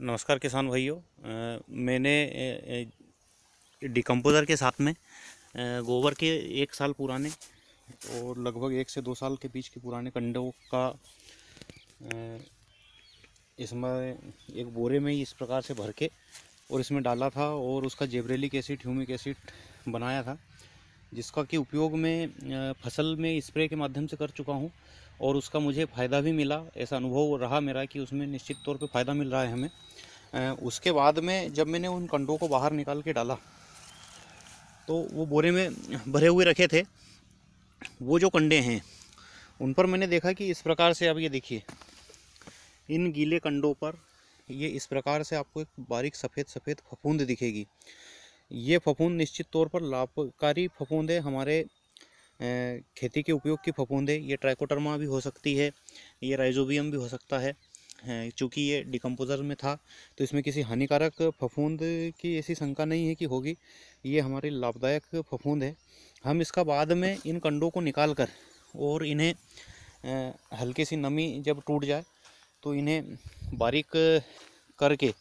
नमस्कार किसान भाइयों मैंने डिकम्पोज़र के साथ में गोबर के एक साल पुराने और लगभग एक से दो साल के बीच के पुराने कंडों का इसमें एक बोरे में ही इस प्रकार से भर के और इसमें डाला था और उसका जेबरेलिक एसिड ह्यूमिक एसिड बनाया था जिसका कि उपयोग मैं फसल में स्प्रे के माध्यम से कर चुका हूँ और उसका मुझे फ़ायदा भी मिला ऐसा अनुभव रहा मेरा कि उसमें निश्चित तौर पर फ़ायदा मिल रहा है हमें उसके बाद में जब मैंने उन कंडों को बाहर निकाल के डाला तो वो बोरे में भरे हुए रखे थे वो जो कंडे हैं उन पर मैंने देखा कि इस प्रकार से आप ये देखिए इन गीले कंडों पर ये इस प्रकार से आपको एक बारीक सफ़ेद सफ़ेद फफूंद दिखेगी ये फफूंद निश्चित तौर पर लाभकारी फफूंद है हमारे खेती के उपयोग की फफूंद है ये ट्राइकोटर्मा भी हो सकती है ये राइजोबियम भी हो सकता है चूँकि ये डिकम्पोजर में था तो इसमें किसी हानिकारक फफूंद की ऐसी शंका नहीं है कि होगी ये हमारी लाभदायक फफूंद है हम इसका बाद में इन कंडों को निकाल कर और इन्हें हल्की सी नमी जब टूट जाए तो इन्हें बारीक करके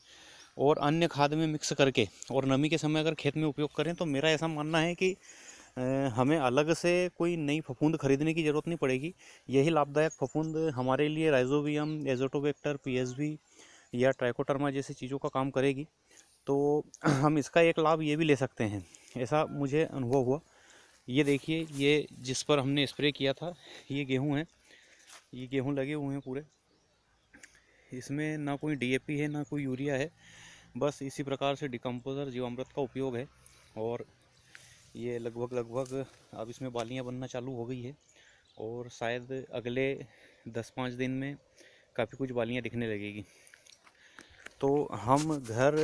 और अन्य खाद में मिक्स करके और नमी के समय अगर खेत में उपयोग करें तो मेरा ऐसा मानना है कि हमें अलग से कोई नई फफूंद खरीदने की ज़रूरत नहीं पड़ेगी यही लाभदायक फफूंद हमारे लिए राइजोबियम एजोटोबेक्टर पीएसबी या ट्राइकोटर्मा जैसी चीज़ों का काम करेगी तो हम इसका एक लाभ ये भी ले सकते हैं ऐसा मुझे अनुभव हुआ ये देखिए ये जिस पर हमने स्प्रे किया था ये गेहूँ है ये गेहूँ लगे हुए हैं पूरे इसमें ना कोई डी है ना कोई यूरिया है बस इसी प्रकार से डिकम्पोज़र जीवामृत का उपयोग है और ये लगभग लगभग अब इसमें बालियाँ बनना चालू हो गई है और शायद अगले दस पाँच दिन में काफ़ी कुछ बालियाँ दिखने लगेगी तो हम घर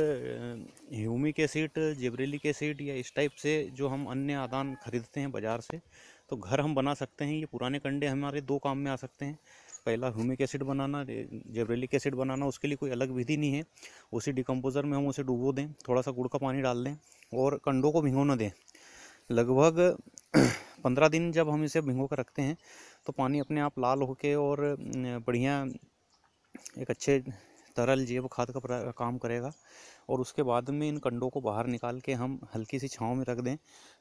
ह्यूमिक एसिड जेबरेलिक एसिड या इस टाइप से जो हम अन्य आदान खरीदते हैं बाज़ार से तो घर हम बना सकते हैं ये पुराने कंडे हमारे दो काम में आ सकते हैं पहला ह्यूमिक एसिड बनाना जेबरेलिक एसिड बनाना उसके लिए कोई अलग विधि नहीं है उसी डिकम्पोज़र में हम उसे डुबो दें थोड़ा सा गुड़ का पानी डाल दें और कंडों को भिगो दें लगभग पंद्रह दिन जब हम इसे भिंगो कर रखते हैं तो पानी अपने आप लाल होके और बढ़िया एक अच्छे तरल जेब खाद का काम करेगा और उसके बाद में इन कंडों को बाहर निकाल के हम हल्की सी छाँव में रख दें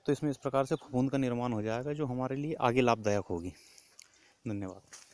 तो इसमें इस प्रकार से फफूंद का निर्माण हो जाएगा जो हमारे लिए आगे लाभदायक होगी धन्यवाद